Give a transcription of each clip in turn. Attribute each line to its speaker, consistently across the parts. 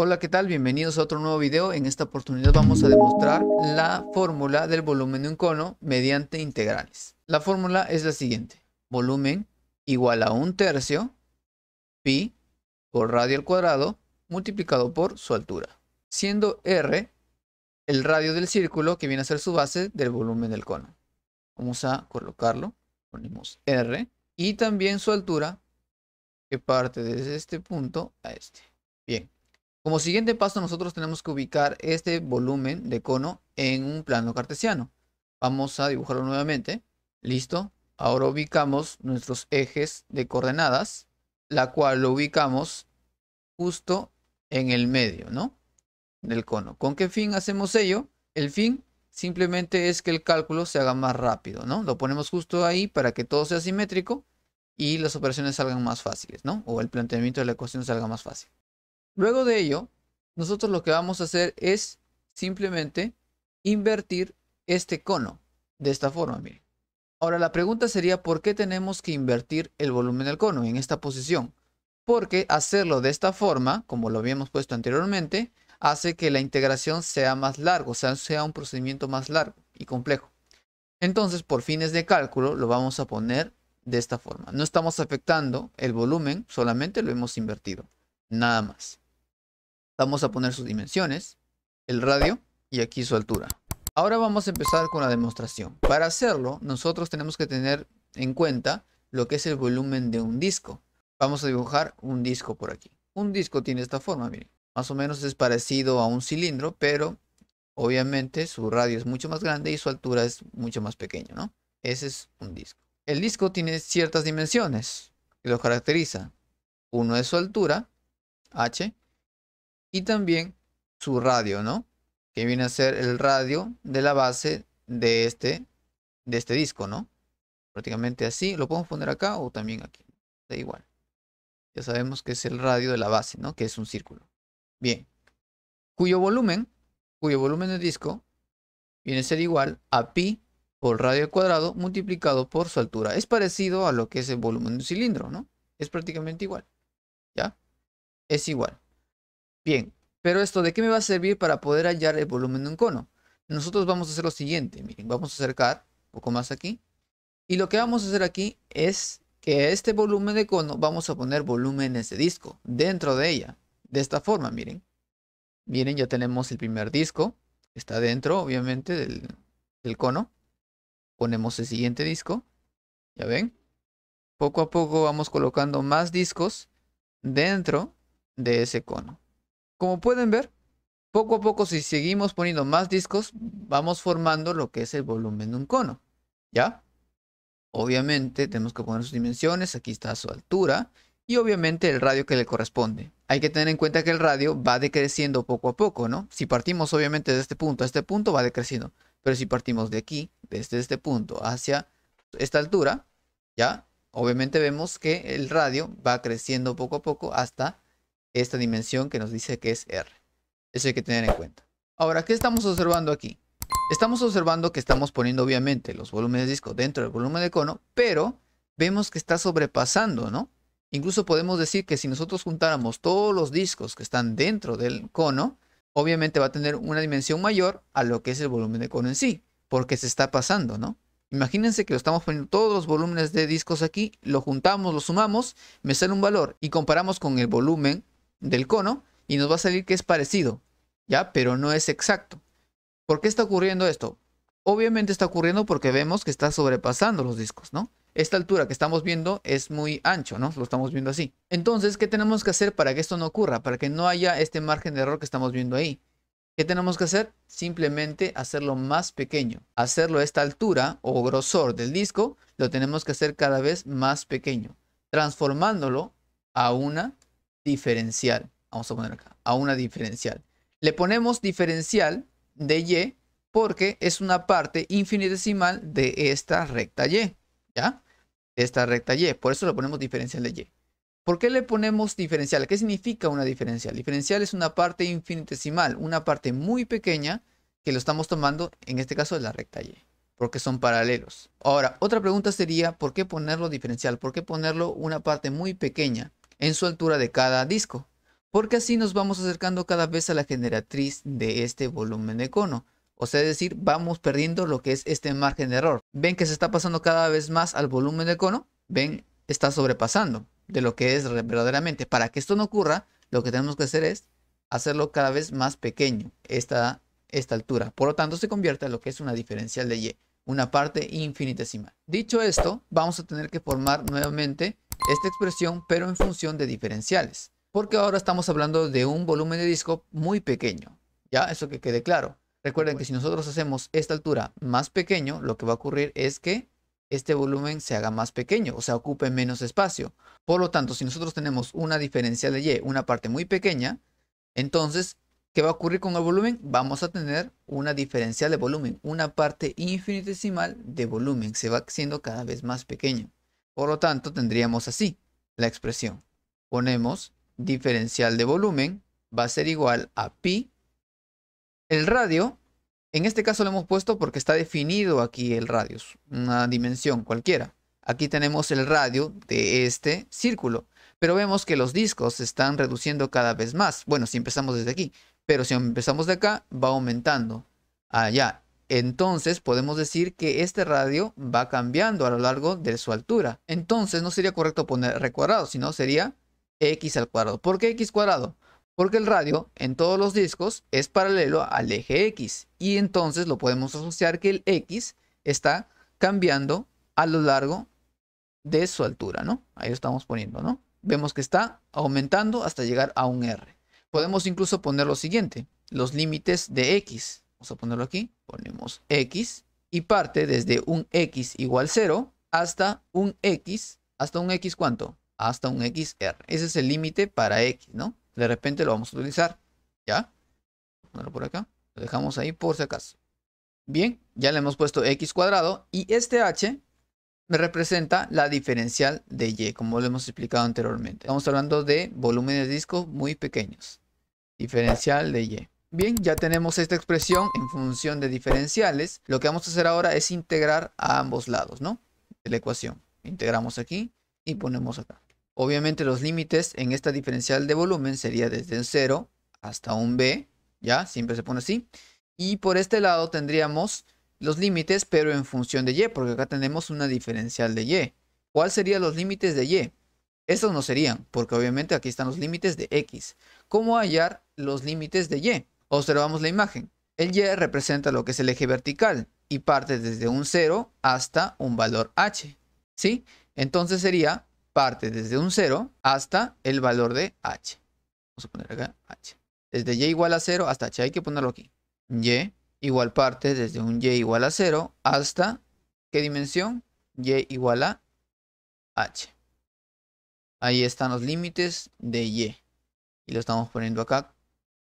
Speaker 1: Hola, ¿qué tal? Bienvenidos a otro nuevo video. En esta oportunidad vamos a demostrar la fórmula del volumen de un cono mediante integrales. La fórmula es la siguiente. Volumen igual a un tercio pi por radio al cuadrado multiplicado por su altura, siendo r el radio del círculo que viene a ser su base del volumen del cono. Vamos a colocarlo, ponemos r y también su altura que parte desde este punto a este. Bien, como siguiente paso, nosotros tenemos que ubicar este volumen de cono en un plano cartesiano. Vamos a dibujarlo nuevamente. Listo. Ahora ubicamos nuestros ejes de coordenadas, la cual lo ubicamos justo en el medio, ¿no? Del cono. ¿Con qué fin hacemos ello? El fin simplemente es que el cálculo se haga más rápido, ¿no? Lo ponemos justo ahí para que todo sea simétrico y las operaciones salgan más fáciles, ¿no? O el planteamiento de la ecuación salga más fácil. Luego de ello, nosotros lo que vamos a hacer es simplemente invertir este cono de esta forma, miren. Ahora la pregunta sería ¿por qué tenemos que invertir el volumen del cono en esta posición? Porque hacerlo de esta forma, como lo habíamos puesto anteriormente, hace que la integración sea más larga, o sea, sea un procedimiento más largo y complejo. Entonces, por fines de cálculo, lo vamos a poner de esta forma. No estamos afectando el volumen, solamente lo hemos invertido. Nada más. Vamos a poner sus dimensiones, el radio y aquí su altura. Ahora vamos a empezar con la demostración. Para hacerlo, nosotros tenemos que tener en cuenta lo que es el volumen de un disco. Vamos a dibujar un disco por aquí. Un disco tiene esta forma, miren. Más o menos es parecido a un cilindro, pero obviamente su radio es mucho más grande y su altura es mucho más pequeño, ¿no? Ese es un disco. El disco tiene ciertas dimensiones que lo caracterizan. Uno es su altura, h, y también su radio, ¿no? Que viene a ser el radio de la base de este, de este disco, ¿no? Prácticamente así, lo podemos poner acá o también aquí, da igual. Ya sabemos que es el radio de la base, ¿no? Que es un círculo. Bien, cuyo volumen, cuyo volumen de disco viene a ser igual a pi por radio al cuadrado multiplicado por su altura. Es parecido a lo que es el volumen de un cilindro, ¿no? Es prácticamente igual, ¿ya? Es igual. Bien, pero esto, ¿de qué me va a servir para poder hallar el volumen de un cono? Nosotros vamos a hacer lo siguiente, miren, vamos a acercar un poco más aquí. Y lo que vamos a hacer aquí es que este volumen de cono vamos a poner volumen en ese disco dentro de ella. De esta forma, miren. Miren, ya tenemos el primer disco. Está dentro, obviamente, del cono. Ponemos el siguiente disco. ¿Ya ven? Poco a poco vamos colocando más discos dentro de ese cono. Como pueden ver, poco a poco si seguimos poniendo más discos, vamos formando lo que es el volumen de un cono. ¿Ya? Obviamente tenemos que poner sus dimensiones, aquí está su altura y obviamente el radio que le corresponde. Hay que tener en cuenta que el radio va decreciendo poco a poco, ¿no? Si partimos obviamente de este punto a este punto va decreciendo, pero si partimos de aquí, desde este punto hacia esta altura, ¿ya? Obviamente vemos que el radio va creciendo poco a poco hasta esta dimensión que nos dice que es R. Eso hay que tener en cuenta. Ahora, ¿qué estamos observando aquí? Estamos observando que estamos poniendo obviamente los volúmenes de disco dentro del volumen de cono, pero vemos que está sobrepasando, ¿no? Incluso podemos decir que si nosotros juntáramos todos los discos que están dentro del cono, obviamente va a tener una dimensión mayor a lo que es el volumen de cono en sí, porque se está pasando, ¿no? Imagínense que lo estamos poniendo todos los volúmenes de discos aquí, lo juntamos, lo sumamos, me sale un valor y comparamos con el volumen del cono y nos va a salir que es parecido, ¿ya? Pero no es exacto. ¿Por qué está ocurriendo esto? Obviamente está ocurriendo porque vemos que está sobrepasando los discos, ¿no? Esta altura que estamos viendo es muy ancho, ¿no? Lo estamos viendo así. Entonces, ¿qué tenemos que hacer para que esto no ocurra? Para que no haya este margen de error que estamos viendo ahí. ¿Qué tenemos que hacer? Simplemente hacerlo más pequeño. Hacerlo a esta altura o grosor del disco, lo tenemos que hacer cada vez más pequeño, transformándolo a una diferencial. Vamos a poner acá, a una diferencial. Le ponemos diferencial de y porque es una parte infinitesimal de esta recta y, ¿ya? De esta recta y, por eso le ponemos diferencial de y. ¿Por qué le ponemos diferencial? ¿Qué significa una diferencial? Diferencial es una parte infinitesimal, una parte muy pequeña que lo estamos tomando, en este caso, de la recta y, porque son paralelos. Ahora, otra pregunta sería, ¿por qué ponerlo diferencial? ¿Por qué ponerlo una parte muy pequeña? en su altura de cada disco, porque así nos vamos acercando cada vez a la generatriz de este volumen de cono. O sea, es decir, vamos perdiendo lo que es este margen de error. Ven que se está pasando cada vez más al volumen de cono, ven, está sobrepasando de lo que es verdaderamente. Para que esto no ocurra, lo que tenemos que hacer es hacerlo cada vez más pequeño, esta, esta altura. Por lo tanto, se convierte en lo que es una diferencial de y, una parte infinitesimal. Dicho esto, vamos a tener que formar nuevamente esta expresión, pero en función de diferenciales. Porque ahora estamos hablando de un volumen de disco muy pequeño. Ya, eso que quede claro. Recuerden que si nosotros hacemos esta altura más pequeño, lo que va a ocurrir es que este volumen se haga más pequeño, o sea, ocupe menos espacio. Por lo tanto, si nosotros tenemos una diferencial de y, una parte muy pequeña, entonces, ¿qué va a ocurrir con el volumen? Vamos a tener una diferencial de volumen, una parte infinitesimal de volumen, se va haciendo cada vez más pequeño. Por lo tanto, tendríamos así la expresión. Ponemos diferencial de volumen va a ser igual a pi. El radio, en este caso lo hemos puesto porque está definido aquí el radio, una dimensión cualquiera. Aquí tenemos el radio de este círculo, pero vemos que los discos se están reduciendo cada vez más. Bueno, si empezamos desde aquí, pero si empezamos de acá, va aumentando allá entonces podemos decir que este radio va cambiando a lo largo de su altura. Entonces no sería correcto poner r cuadrado, sino sería x al cuadrado. ¿Por qué x cuadrado? Porque el radio en todos los discos es paralelo al eje x y entonces lo podemos asociar que el x está cambiando a lo largo de su altura, ¿no? Ahí lo estamos poniendo, ¿no? Vemos que está aumentando hasta llegar a un r. Podemos incluso poner lo siguiente, los límites de x. Vamos a ponerlo aquí ponemos x y parte desde un x igual 0 hasta un x, hasta un x cuánto? Hasta un xr. Ese es el límite para x, ¿no? De repente lo vamos a utilizar, ¿ya? Ponerlo por acá, lo dejamos ahí por si acaso. Bien, ya le hemos puesto x cuadrado y este h me representa la diferencial de y, como lo hemos explicado anteriormente. Estamos hablando de volúmenes de disco muy pequeños. Diferencial de y. Bien, ya tenemos esta expresión en función de diferenciales. Lo que vamos a hacer ahora es integrar a ambos lados, ¿no? De la ecuación. Integramos aquí y ponemos acá. Obviamente los límites en esta diferencial de volumen sería desde 0 hasta un B, ¿ya? Siempre se pone así. Y por este lado tendríamos los límites, pero en función de Y, porque acá tenemos una diferencial de Y. ¿Cuáles serían los límites de Y? Estos no serían, porque obviamente aquí están los límites de X. ¿Cómo hallar los límites de Y? Observamos la imagen. El Y representa lo que es el eje vertical y parte desde un 0 hasta un valor H. ¿Sí? Entonces sería parte desde un 0 hasta el valor de H. Vamos a poner acá H. Desde Y igual a 0 hasta H. Hay que ponerlo aquí. Y igual parte desde un Y igual a 0 hasta, ¿qué dimensión? Y igual a H. Ahí están los límites de Y. Y lo estamos poniendo acá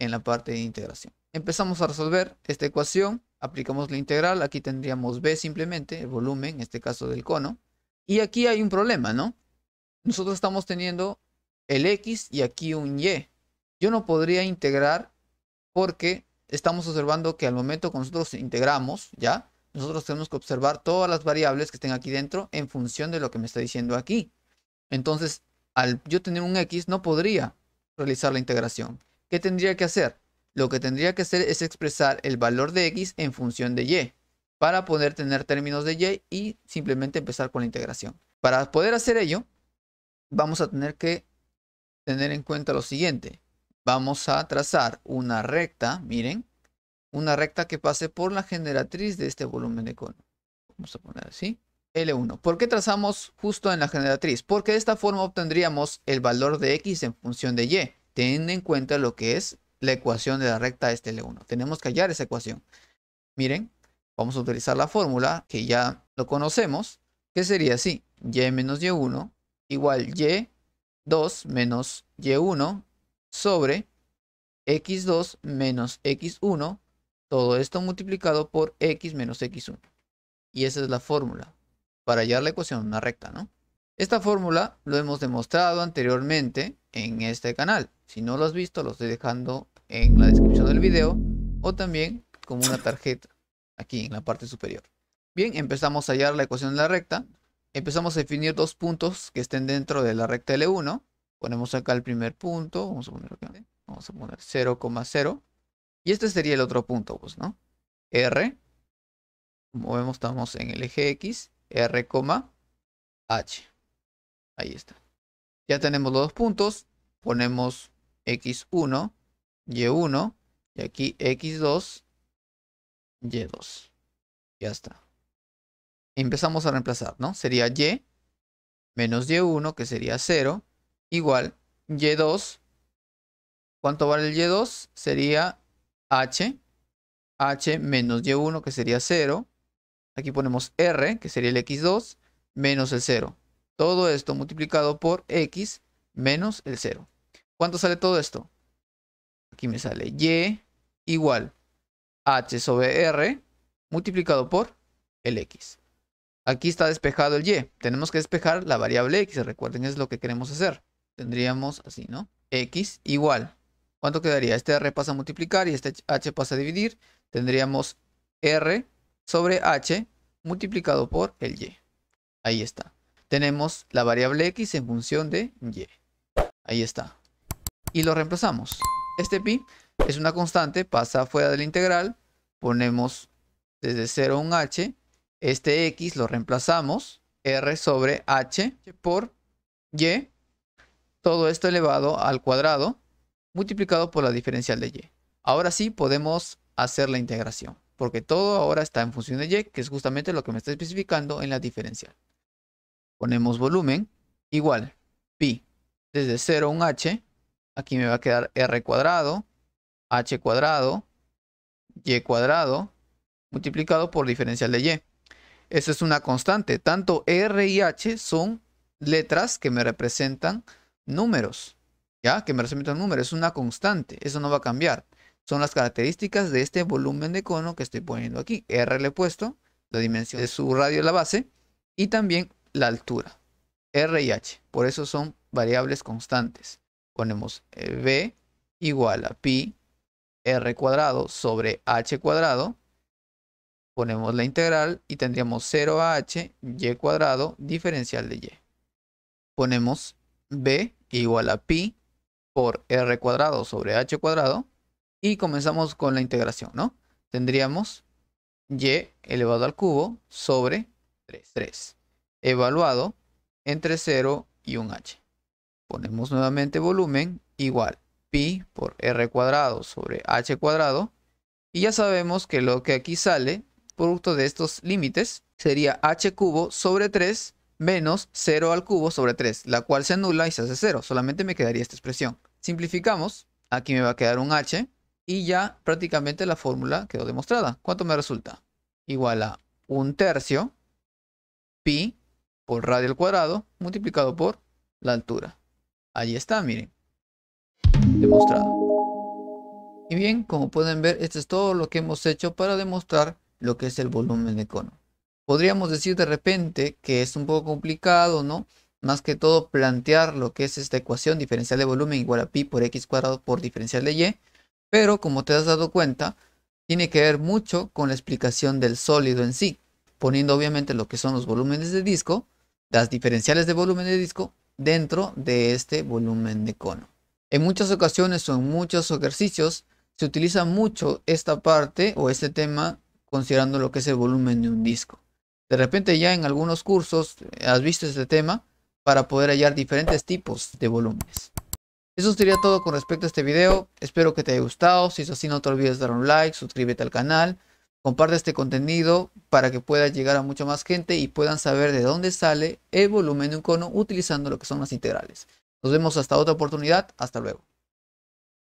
Speaker 1: en la parte de integración. Empezamos a resolver esta ecuación, aplicamos la integral, aquí tendríamos B simplemente, el volumen, en este caso del cono. Y aquí hay un problema, ¿no? Nosotros estamos teniendo el X y aquí un Y. Yo no podría integrar porque estamos observando que al momento Cuando nosotros integramos, ¿ya? Nosotros tenemos que observar todas las variables que estén aquí dentro en función de lo que me está diciendo aquí. Entonces, al yo tener un X, no podría realizar la integración. ¿Qué tendría que hacer? Lo que tendría que hacer es expresar el valor de x en función de y, para poder tener términos de y y simplemente empezar con la integración. Para poder hacer ello, vamos a tener que tener en cuenta lo siguiente. Vamos a trazar una recta, miren, una recta que pase por la generatriz de este volumen de cono. Vamos a poner así. L1. ¿Por qué trazamos justo en la generatriz? Porque de esta forma obtendríamos el valor de X en función de Y. Ten en cuenta lo que es la ecuación de la recta este L1. Tenemos que hallar esa ecuación. Miren, vamos a utilizar la fórmula que ya lo conocemos, que sería así, y menos y1 igual y2 menos y1 sobre x2 menos x1, todo esto multiplicado por x menos x1. Y esa es la fórmula para hallar la ecuación de una recta, ¿no? Esta fórmula lo hemos demostrado anteriormente en este canal. Si no lo has visto, lo estoy dejando en la descripción del video o también como una tarjeta aquí en la parte superior. Bien, empezamos a hallar la ecuación de la recta. Empezamos a definir dos puntos que estén dentro de la recta L1. Ponemos acá el primer punto, vamos a poner vamos a poner 0,0. Y este sería el otro punto, pues, ¿no? R, como vemos estamos en el eje X, R, H. Ahí está. Ya tenemos los dos puntos, ponemos x1, y1, y aquí x2, y2. Ya está. Empezamos a reemplazar, ¿no? Sería y menos y1, que sería 0, igual y2. ¿Cuánto vale el y2? Sería h, h menos y1, que sería 0. Aquí ponemos r, que sería el x2, menos el 0. Todo esto multiplicado por x menos el 0. ¿Cuánto sale todo esto? Aquí me sale Y igual H sobre R multiplicado por el X. Aquí está despejado el Y. Tenemos que despejar la variable X. Recuerden, es lo que queremos hacer. Tendríamos así, ¿no? X igual. ¿Cuánto quedaría? Este R pasa a multiplicar y este H pasa a dividir. Tendríamos R sobre H multiplicado por el Y. Ahí está. Tenemos la variable X en función de Y. Ahí está y lo reemplazamos. Este pi es una constante, pasa fuera de la integral, ponemos desde 0 un h, este x lo reemplazamos, r sobre h por y, todo esto elevado al cuadrado, multiplicado por la diferencial de y. Ahora sí podemos hacer la integración, porque todo ahora está en función de y, que es justamente lo que me está especificando en la diferencial. Ponemos volumen igual pi desde 0 un h Aquí me va a quedar r cuadrado, h cuadrado, y cuadrado, multiplicado por diferencial de y. Eso es una constante. Tanto r y h son letras que me representan números. ¿Ya? Que me representan números. Es una constante. Eso no va a cambiar. Son las características de este volumen de cono que estoy poniendo aquí. R le he puesto, la dimensión de su radio de la base y también la altura. R y h. Por eso son variables constantes ponemos B eh, igual a pi r cuadrado sobre h cuadrado. Ponemos la integral y tendríamos 0 a h y cuadrado diferencial de y. Ponemos b igual a pi por r cuadrado sobre h cuadrado y comenzamos con la integración, ¿no? Tendríamos y elevado al cubo sobre 3, 3, evaluado entre 0 y 1h. Ponemos nuevamente volumen igual pi por r cuadrado sobre h cuadrado. Y ya sabemos que lo que aquí sale, producto de estos límites, sería h cubo sobre 3 menos 0 al cubo sobre 3, la cual se anula y se hace 0. Solamente me quedaría esta expresión. Simplificamos, aquí me va a quedar un h y ya prácticamente la fórmula quedó demostrada. ¿Cuánto me resulta? Igual a un tercio pi por radio al cuadrado multiplicado por la altura. Allí está, miren. Demostrado. Y bien, como pueden ver, esto es todo lo que hemos hecho para demostrar lo que es el volumen de cono. Podríamos decir de repente que es un poco complicado, ¿no? Más que todo plantear lo que es esta ecuación diferencial de volumen igual a pi por x cuadrado por diferencial de y. Pero como te has dado cuenta, tiene que ver mucho con la explicación del sólido en sí, poniendo obviamente lo que son los volúmenes de disco, las diferenciales de volumen de disco dentro de este volumen de cono. En muchas ocasiones o en muchos ejercicios se utiliza mucho esta parte o este tema considerando lo que es el volumen de un disco. De repente ya en algunos cursos eh, has visto este tema para poder hallar diferentes tipos de volúmenes. Eso sería todo con respecto a este video. Espero que te haya gustado. Si es así no te olvides dar un like, suscríbete al canal. Comparte este contenido para que pueda llegar a mucha más gente y puedan saber de dónde sale el volumen de un cono utilizando lo que son las integrales. Nos vemos hasta otra oportunidad. Hasta luego.